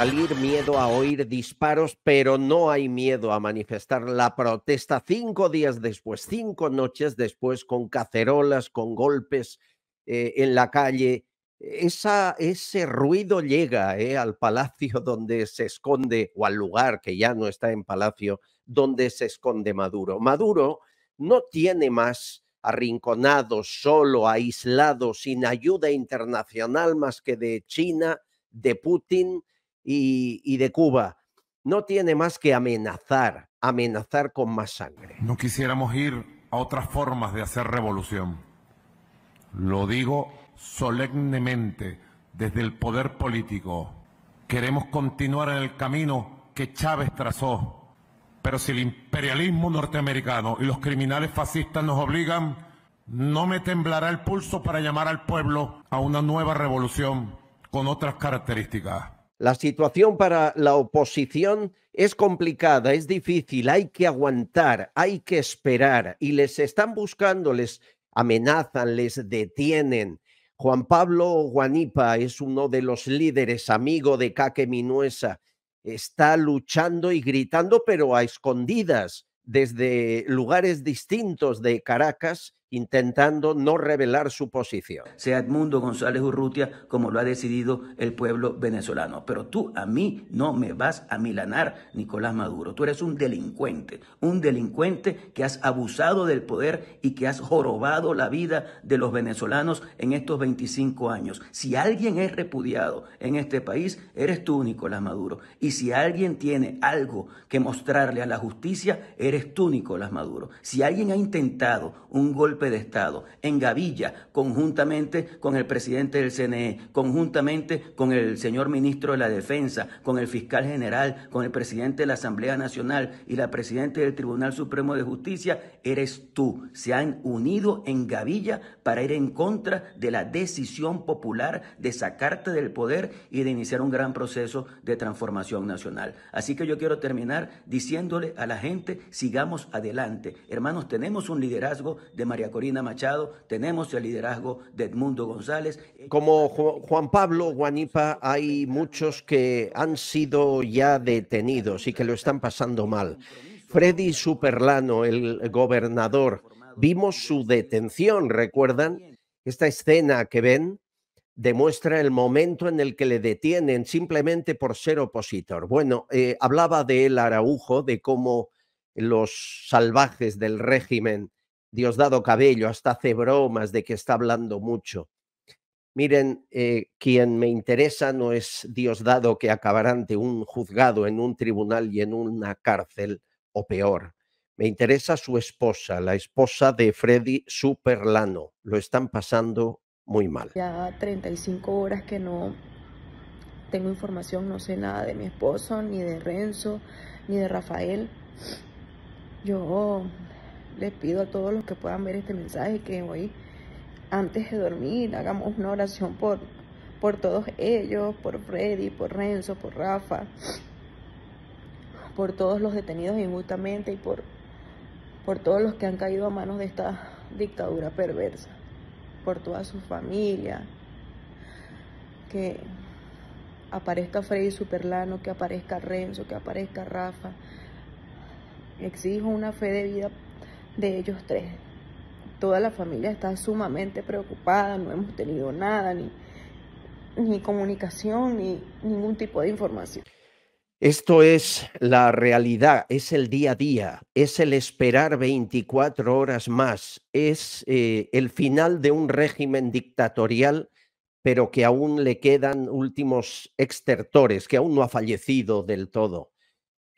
Speaker 2: salir, miedo a oír disparos, pero no hay miedo a manifestar la protesta cinco días después, cinco noches después, con cacerolas, con golpes eh, en la calle. ese ruido llega eh, al palacio [LAUGHS] donde se esconde, o al lugar que ya no está en palacio, donde se esconde Maduro. Maduro no tiene más arrinconado, solo, aislado, sin ayuda internacional más que de China, de Putin, y, de Cuba no tiene más que amenazar, amenazar
Speaker 1: con más sangre. No quisiéramos ir a otras formas de hacer revolución. Lo digo solemnemente desde el poder político. Queremos continuar en el camino que Chávez trazó. Pero si el imperialismo norteamericano y los criminales fascistas nos obligan, no me temblará el pulso para llamar al pueblo a una nueva revolución con otras características.
Speaker 2: La situación para la oposición es complicada, es difícil, hay que aguantar, hay que esperar y les están buscando, les amenazan, les detienen. Juan Pablo Guanipa es uno de los líderes, amigo de Caque Minuesa. Está luchando y gritando, pero a escondidas, desde lugares distintos de Caracas, intentando no revelar
Speaker 3: su posición. Sea Edmundo González Urrutia como lo ha decidido el pueblo venezolano. Pero tú a mí no me vas a milanar, Nicolás Maduro. Tú eres un delincuente, un delincuente que has abusado del poder y que has jorobado la vida de los venezolanos en estos 25 años. Si alguien es repudiado en este país, eres tú, Nicolás Maduro. Y si alguien tiene algo que mostrarle a la justicia, eres tú, Nicolás Maduro. Si alguien ha intentado un golpe de Estado en Gavilla, conjuntamente con el presidente del CNE, conjuntamente con el señor ministro de la Defensa, con el fiscal general, con el presidente de la Asamblea Nacional y la presidenta del Tribunal Supremo de Justicia, eres tú. Se han unido en Gavilla para ir en contra de la decisión popular de sacarte del poder y de iniciar un gran proceso de transformación nacional. Así que yo quiero terminar diciéndole a la gente, sigamos adelante. Hermanos, tenemos un liderazgo de María Corina Machado, tenemos el liderazgo de Edmundo González.
Speaker 2: Como Juan Pablo Guanipa, hay muchos que han sido ya detenidos y que lo están pasando mal. Freddy Superlano, el gobernador, vimos su detención, ¿recuerdan? Esta escena que ven demuestra el momento en el que le detienen simplemente por ser opositor. Bueno, eh, hablaba de él Araujo, de cómo los salvajes del régimen Diosdado Cabello hasta hace bromas de que está hablando mucho. Miren, eh, quien me interesa no es Diosdado que acabará ante un juzgado en un tribunal y en una cárcel, o peor. Me interesa su esposa, la esposa de Freddy Superlano. Lo están pasando muy mal.
Speaker 3: Ya 35 horas que no tengo información, no sé nada de mi esposo, ni de Renzo, ni de Rafael. Yo les pido a todos los que puedan ver este mensaje que hoy, antes de dormir, hagamos una oración por, por todos ellos, por Freddy, por Renzo, por Rafa, por todos los detenidos injustamente y por, por todos los que han caído a manos de esta dictadura perversa, por toda su familia, que aparezca Freddy Superlano, que aparezca Renzo, que aparezca Rafa. Exijo una fe de vida de ellos tres. Toda la familia está sumamente preocupada, no hemos tenido nada, ni, comunicación, ni ningún tipo de información.
Speaker 2: Esto es la realidad, es el día a día, es el esperar 24 horas más, es eh, el final de un régimen dictatorial, pero que aún le quedan últimos extertores, que aún no ha fallecido del todo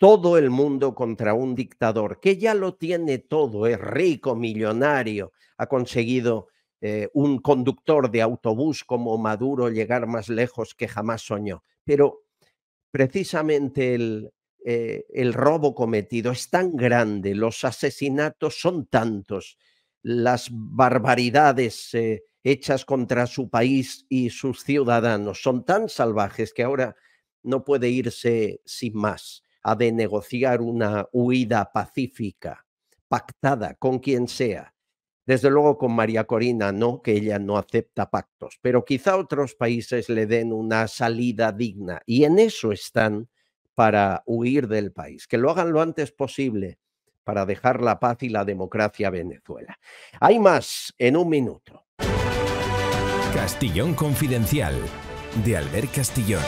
Speaker 2: todo el mundo contra un dictador que ya lo tiene todo, es rico, millonario, ha conseguido eh, un conductor de autobús como Maduro llegar más lejos que jamás soñó. Pero precisamente el, eh, robo cometido es tan grande, los asesinatos son tantos, las barbaridades eh, hechas contra su país y sus ciudadanos son tan salvajes que ahora no puede irse sin más ha de negociar una huida pacífica, pactada con quien sea. Desde luego con María Corina no, que ella no acepta pactos, pero quizá otros países le den una salida digna y en eso están para huir del país. Que lo hagan lo antes posible para dejar la paz y la democracia a Venezuela. Hay más en un minuto.
Speaker 1: Castillón Confidencial de Albert Castillón.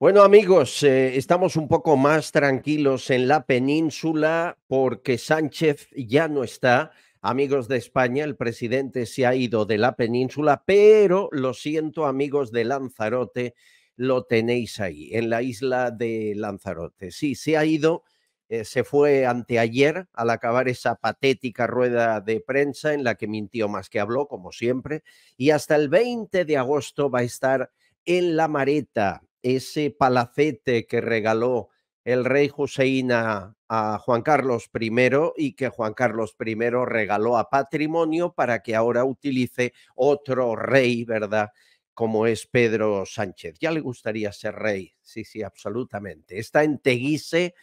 Speaker 2: Bueno amigos, eh, estamos un poco más tranquilos en la península porque Sánchez ya no está. Amigos de España, el presidente se ha ido de la península, pero lo siento amigos de Lanzarote, lo tenéis ahí, en la isla de Lanzarote. Sí, se ha ido, eh, se fue anteayer al acabar esa patética rueda de prensa en la que mintió más que habló, como siempre, y hasta el 20 de agosto va a estar en La Mareta, ese palacete que regaló el rey Joseína a, Juan Carlos I y que Juan Carlos I regaló a patrimonio para que ahora utilice otro rey, ¿verdad? Como es Pedro Sánchez. Ya le gustaría ser rey, sí, sí, absolutamente. Está en Teguise,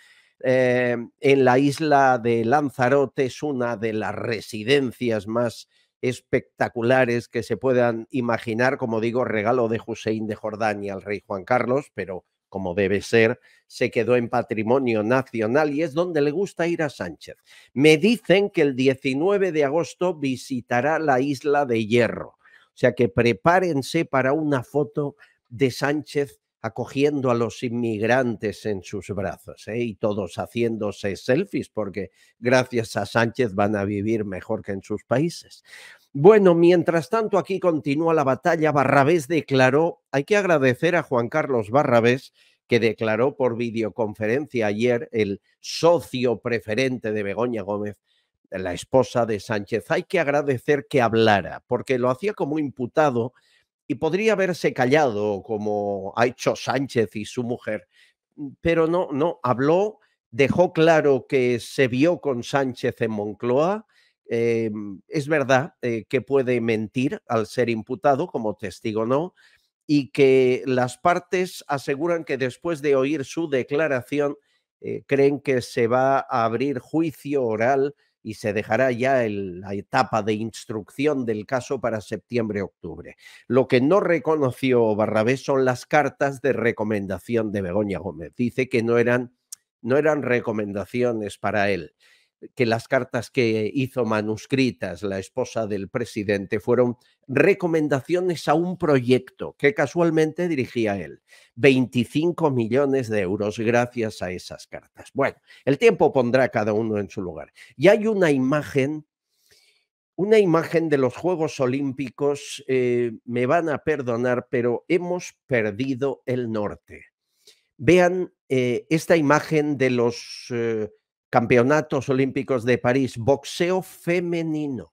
Speaker 2: eh, en la isla de Lanzarote, es una de las residencias más espectaculares que se puedan imaginar, como digo, regalo de Hussein de Jordania al rey Juan Carlos, pero como debe ser, se quedó en patrimonio nacional y es donde le gusta ir a Sánchez. Me dicen que el 19 de agosto visitará la isla de Hierro, o sea que prepárense para una foto de Sánchez acogiendo a los inmigrantes en sus brazos ¿eh? y todos haciéndose selfies porque gracias a Sánchez van a vivir mejor que en sus países. Bueno, mientras tanto aquí continúa la batalla. Barrabés declaró, hay que agradecer a Juan Carlos Barrabés que declaró por videoconferencia ayer el socio preferente de Begoña Gómez, la esposa de Sánchez. Hay que agradecer que hablara, porque lo hacía como imputado y podría haberse callado como ha hecho Sánchez y su mujer, mm, pero no, no, habló, dejó claro que se vio con Sánchez en Moncloa. Eh, es verdad eh, que puede mentir al ser imputado como testigo, ¿no? Y que las partes aseguran que después de oír su declaración, eh, creen que se va a abrir juicio oral y se dejará ya la etapa de instrucción del caso para septiembre-octubre. Lo que no reconoció Barrabés son las cartas de recomendación de Begoña Gómez. Dice que no eran, no eran recomendaciones para él, que las cartas que hizo manuscritas la esposa del presidente fueron recomendaciones a un proyecto que casualmente dirigía él. 25 millones de euros gracias a esas cartas. Bueno, el tiempo pondrá cada uno en su lugar. Y hay una imagen una imagen de los Juegos Olímpicos, eh, me van a perdonar, pero hemos perdido el norte. Vean eh, esta imagen de los eh, Campeonatos Olímpicos de París, boxeo femenino.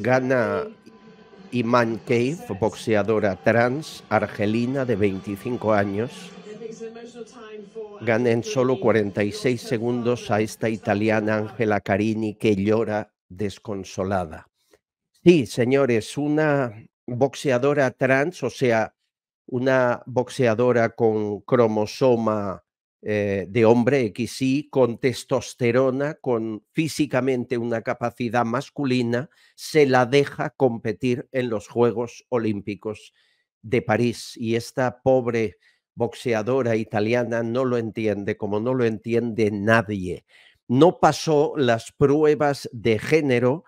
Speaker 2: Gana Iman Cave, boxeadora trans argelina de 25 años, gana en solo 46 segundos a esta italiana Angela Carini que llora desconsolada. Sí, señores, una boxeadora trans, o sea, una boxeadora con cromosoma eh, de hombre XY con testosterona, con físicamente una capacidad masculina, se la deja competir en los Juegos Olímpicos de París. Y esta pobre boxeadora italiana no lo entiende como no lo entiende nadie. No pasó las pruebas de género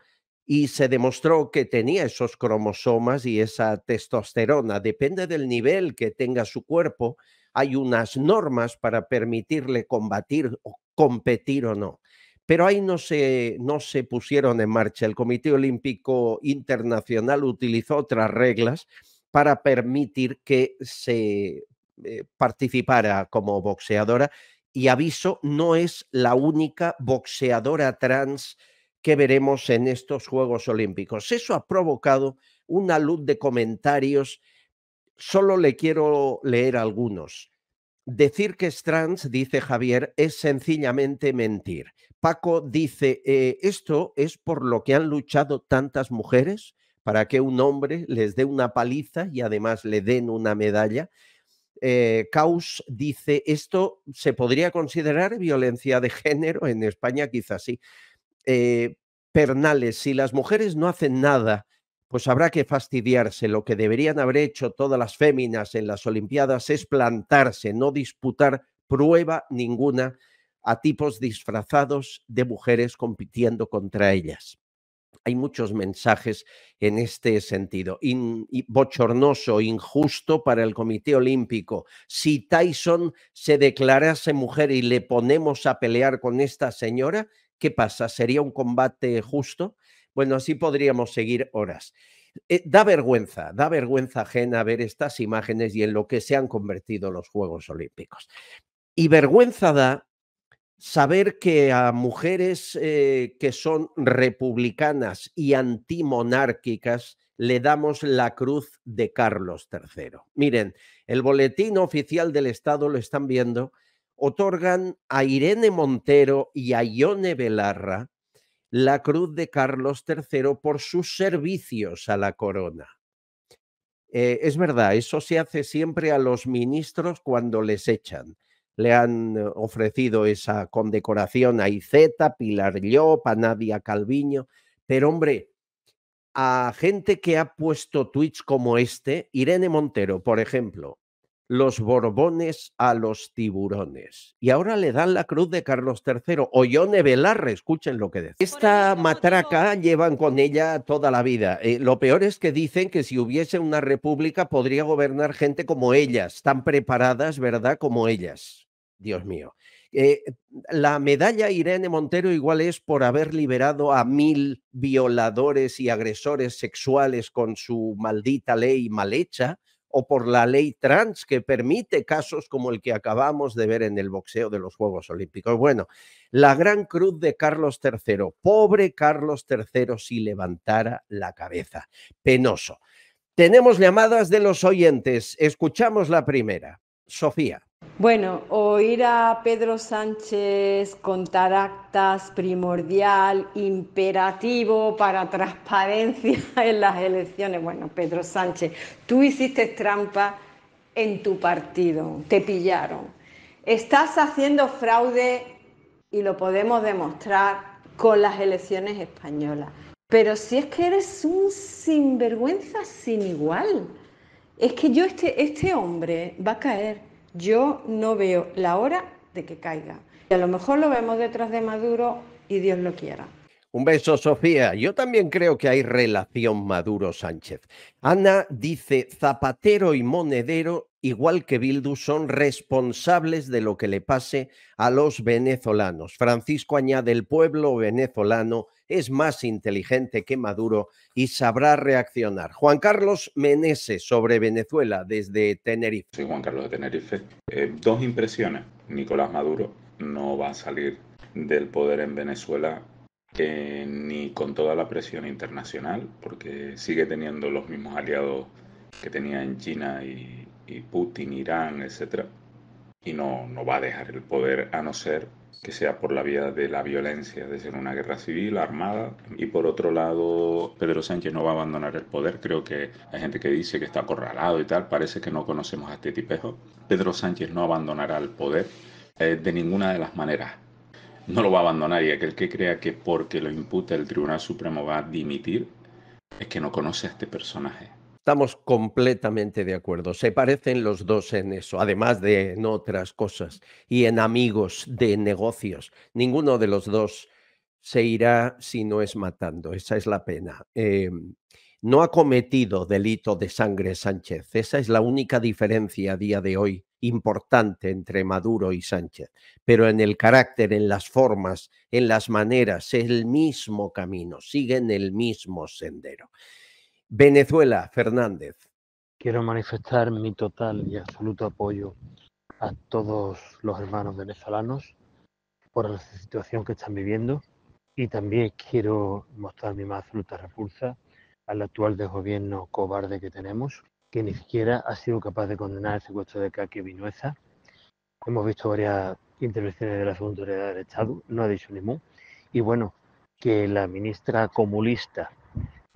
Speaker 2: y se demostró que tenía esos cromosomas y esa testosterona. Depende del nivel que tenga su cuerpo, hay unas normas para permitirle combatir o competir o no. Pero ahí no se, no se pusieron en marcha. El Comité Olímpico Internacional utilizó otras reglas para permitir que se eh, participara como boxeadora. Y aviso, no es la única boxeadora trans que veremos en estos Juegos Olímpicos. Eso ha provocado una luz de comentarios Solo le quiero leer algunos. Decir que es trans, dice Javier, es sencillamente mentir. Paco dice, eh, esto es por lo que han luchado tantas mujeres, para que un hombre les dé una paliza y además le den una medalla. Eh, Caus dice, esto se podría considerar violencia de género, en España quizás sí. Eh, Pernales, si las mujeres no hacen nada pues habrá que fastidiarse. Lo que deberían haber hecho todas las féminas en las Olimpiadas es plantarse, no disputar prueba ninguna a tipos disfrazados de mujeres compitiendo contra ellas. Hay muchos mensajes en este sentido. bochornoso, injusto para el Comité Olímpico. Si Tyson se declarase mujer y le ponemos a pelear con esta señora, ¿qué pasa? ¿Sería un combate justo? Bueno, así podríamos seguir horas. Eh, da vergüenza, da vergüenza ajena ver estas imágenes y en lo que se han convertido los Juegos Olímpicos. Y vergüenza da saber que a mujeres eh, que son republicanas y antimonárquicas le damos la cruz de Carlos III. Miren, el boletín oficial del Estado, lo están viendo, otorgan a Irene Montero y a Ione Belarra la cruz de Carlos III por sus servicios a la corona. Eh, es verdad, eso se hace siempre a los ministros cuando les echan. Le han eh, ofrecido esa condecoración a Iceta, Pilar Llop, a Nadia Calviño, pero hombre, a gente que ha puesto tweets como este, Irene Montero, por ejemplo, los Borbones a los tiburones. Y ahora le dan la cruz de Carlos III. Ollone Velarre, escuchen lo que dice. Esta matraca llevan con ella toda la vida. Eh, lo peor es que dicen que si hubiese una república podría gobernar gente como ellas, tan preparadas, ¿verdad? Como ellas. Dios mío. Eh, la medalla Irene Montero igual es por haber liberado a mil violadores y agresores sexuales con su maldita ley mal hecha, o por la ley trans que permite casos como el que acabamos de ver en el boxeo de los Juegos Olímpicos. Bueno, la gran cruz de Carlos III. Pobre Carlos III si levantara la cabeza. Penoso. Tenemos llamadas de los oyentes. Escuchamos la primera. Sofía.
Speaker 1: Bueno, oír a Pedro Sánchez contar actas primordial, imperativo para transparencia [LAUGHS] en las elecciones. Bueno, Pedro Sánchez, tú hiciste trampa
Speaker 3: en tu partido, te pillaron. Estás haciendo fraude y lo podemos demostrar con las elecciones españolas. Pero si es que eres un sinvergüenza sin igual, es que yo, este, este
Speaker 1: hombre va a caer. Yo no veo la hora de que caiga. Y a lo mejor lo vemos detrás de Maduro y Dios lo quiera.
Speaker 2: Un beso, Sofía. Yo también creo que hay relación Maduro-Sánchez. Ana dice, Zapatero y Monedero, igual que Bildu, son responsables de lo que le pase a los venezolanos. Francisco añade, el pueblo venezolano es más inteligente que Maduro y sabrá reaccionar. Juan Carlos Meneses sobre Venezuela desde Tenerife.
Speaker 1: Soy Juan Carlos de Tenerife. Eh, dos impresiones. Nicolás Maduro no va a salir del poder en Venezuela eh, ni con toda la presión internacional, porque sigue teniendo los mismos aliados que tenía en China y, y Putin, Irán, etcétera y no, va a dejar el poder a no ser que sea por la vía de la violencia, de ser una guerra civil armada. Y por otro lado, Pedro Sánchez no va a abandonar el poder. Creo que hay gente que dice que está acorralado y tal. Parece que no conocemos a este tipejo. Pedro Sánchez no abandonará el poder eh, de ninguna de las maneras. No lo va a abandonar y aquel que crea que porque lo imputa el Tribunal Supremo va a dimitir
Speaker 3: es que no conoce a este personaje.
Speaker 2: Estamos completamente de acuerdo. Se parecen los dos en eso, además de en otras cosas y en amigos de negocios. Ninguno de los dos se irá si no es matando. Esa es la pena. Em, no ha cometido delito de sangre Sánchez. Esa es la única diferencia a día de hoy importante entre Maduro y Sánchez. Pero en el carácter, en las formas, en las maneras, es el mismo camino, siguen el mismo sendero. Venezuela, Fernández. Quiero manifestar mi total
Speaker 1: y absoluto apoyo a todos los hermanos venezolanos por la situación que están viviendo y también quiero mostrar mi más absoluta repulsa al actual desgobierno cobarde que tenemos, que ni siquiera ha sido capaz de condenar el secuestro de Caque Vinueza. Hemos visto varias intervenciones de la autoridad del Estado, no ha dicho ningún. Y bueno, que la ministra comunista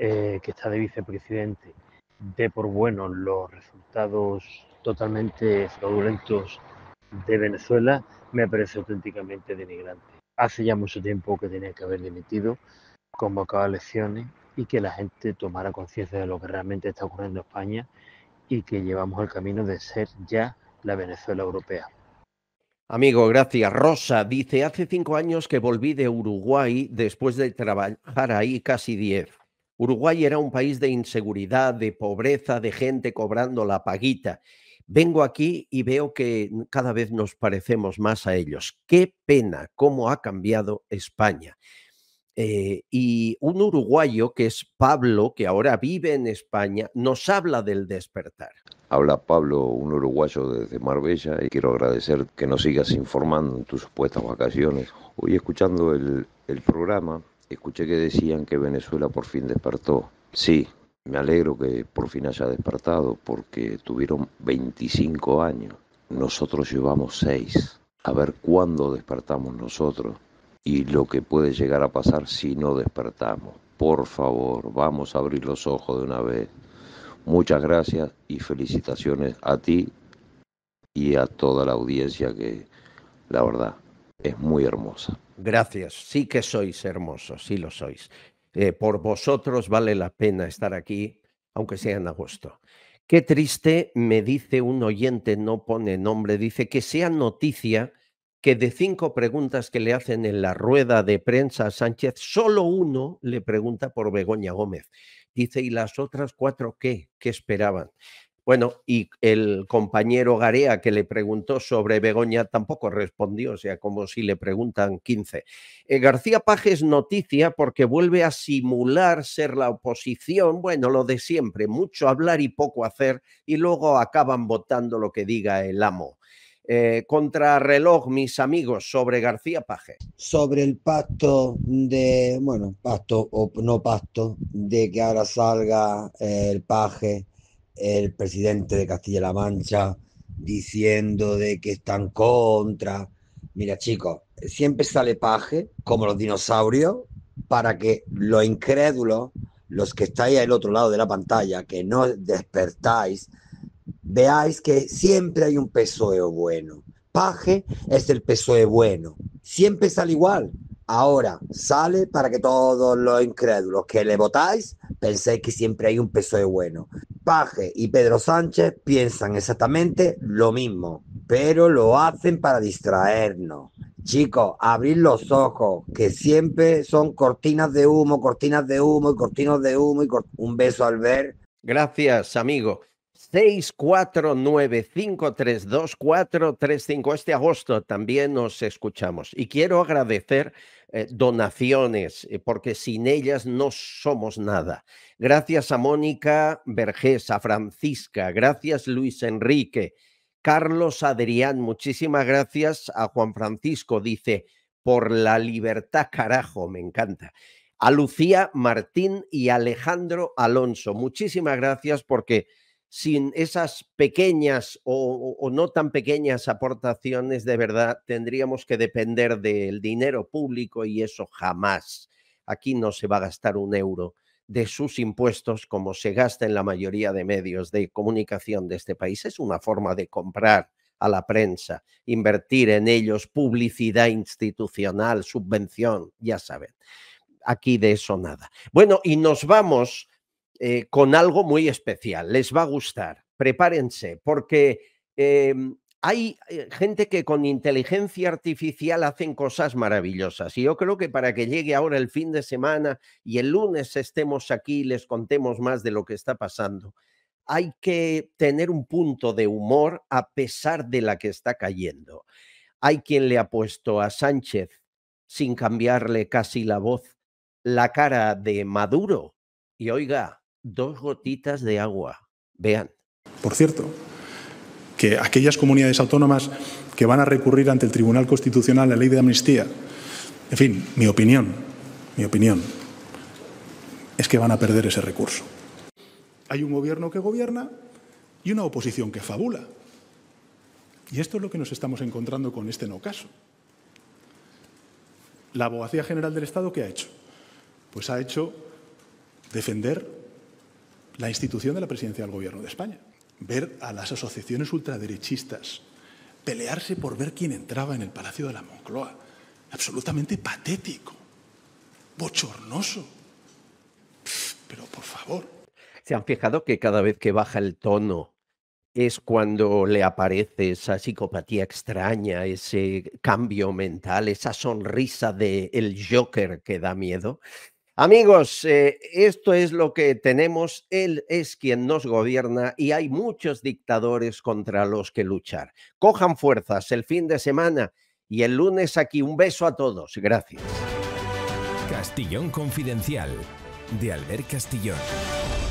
Speaker 1: eh, que está de vicepresidente, de por buenos los resultados totalmente fraudulentos de Venezuela, me parece auténticamente denigrante. Hace ya mucho tiempo que tenía que haber dimitido, convocado elecciones y que la gente tomara conciencia de lo que realmente está ocurriendo en España y que llevamos el camino de
Speaker 2: ser ya
Speaker 3: la Venezuela europea.
Speaker 2: Amigo, gracias. Rosa dice, hace cinco años que volví de Uruguay después de trabajar ahí casi diez. Uruguay era un país de inseguridad, de pobreza, de gente cobrando la paguita. Vengo aquí y veo que cada vez nos parecemos más a ellos. Qué pena cómo ha cambiado España. Eh, y un uruguayo que es Pablo, que ahora vive en España, nos habla del despertar. Habla Pablo, un uruguayo desde Marbella, y quiero agradecer que nos sigas informando en tus supuestas vacaciones. Hoy escuchando el programa, Escuché que decían que Venezuela por fin despertó. Sí, me alegro que por fin haya despertado porque tuvieron 25 años. Nosotros llevamos 6. A ver cuándo despertamos nosotros y lo que puede llegar a pasar si no despertamos. Por favor, vamos a abrir los ojos de una vez. Muchas gracias y felicitaciones a ti y a toda la audiencia que, la verdad, es muy hermosa. Gracias, sí que sois hermosos, sí lo sois. Eh, por vosotros vale la pena estar aquí, aunque sea en agosto. Qué triste, me dice un oyente, no pone nombre, dice que sea noticia que de cinco preguntas que le hacen en la rueda de prensa a Sánchez, solo uno le pregunta por Begoña Gómez. Dice, ¿y las otras cuatro qué? ¿Qué esperaban? Bueno, y el compañero Garea que le preguntó sobre Begoña tampoco respondió, o sea, como si le preguntan 15. Eh, García Paje es noticia porque vuelve a simular ser la oposición, bueno, lo de siempre, mucho hablar y poco hacer, y luego acaban votando lo que diga el amo. Eh, contrarreloj, mis amigos, sobre García Paje. Sobre el pacto de, bueno, pacto o no pacto, de que ahora salga eh, el Paje el presidente de Castilla-La Mancha diciendo de que están contra. Mira, chicos, siempre sale paje, como los dinosaurios, para que los incrédulos, los
Speaker 3: que estáis al otro lado de la pantalla, que no despertáis, veáis que siempre hay un PSOE bueno. Paje es el PSOE bueno. Siempre
Speaker 2: sale igual. Ahora sale para que todos los incrédulos que le votáis penséis que siempre hay un PSOE bueno. Paje y Pedro Sánchez piensan exactamente lo mismo, pero lo hacen para distraernos. Chicos, abrid los ojos, que siempre son cortinas de humo, cortinas de humo y cortinas de humo. Y Un beso al ver. Gracias, amigo. 649532435. Este agosto también nos escuchamos. Y quiero agradecer eh, donaciones, eh, porque sin ellas no somos nada. Gracias a Mónica Vergés, a Francisca, gracias Luis Enrique, Carlos Adrián, muchísimas gracias a Juan Francisco, dice, por la libertad, carajo, me encanta. A Lucía Martín y Alejandro Alonso, muchísimas gracias porque sin esas pequeñas o, no tan pequeñas aportaciones, de verdad tendríamos que depender del dinero público y eso jamás. Aquí no se va a gastar un euro de sus impuestos como se gasta en la mayoría de medios de comunicación de este país. Es una forma de comprar a la prensa, invertir en ellos, publicidad institucional, subvención, ya saben. Aquí de eso nada. Bueno, y nos vamos eh, con algo muy especial. Les va a gustar, prepárense, porque em, hay eh, gente que con inteligencia artificial hacen cosas maravillosas. Y yo creo que para que llegue ahora el fin de semana y el lunes estemos aquí y les contemos más de lo que está pasando, hay que tener un punto de humor a pesar de la que está cayendo. Hay quien le ha puesto a Sánchez, sin cambiarle casi la voz, la cara de Maduro. Y oiga, dos gotitas de agua.
Speaker 1: Vean. Por cierto, que aquellas comunidades autónomas que van a recurrir ante el Tribunal Constitucional la ley de amnistía, en fin, mi opinión, mi opinión, es que van a perder ese recurso. Hay un gobierno que gobierna y una oposición que fabula. Y esto es lo que nos estamos encontrando con este no caso. La Abogacía General del Estado, ¿qué ha hecho? Pues ha hecho defender la institución de la presidencia del Gobierno de España. Ver a las asociaciones ultraderechistas pelearse por ver quién entraba en el Palacio de la Moncloa. Absolutamente patético, bochornoso.
Speaker 3: pero por favor.
Speaker 2: ¿Se han fijado que cada vez que baja el tono es cuando le aparece esa psicopatía extraña, ese cambio mental, esa sonrisa de el Joker que da miedo? Amigos, eh, esto es lo que tenemos. Él es quien nos gobierna y hay muchos dictadores contra los que luchar. Cojan fuerzas el fin de semana y el lunes aquí. Un beso a todos. Gracias.
Speaker 1: Castillón Confidencial
Speaker 2: de Albert Castillón.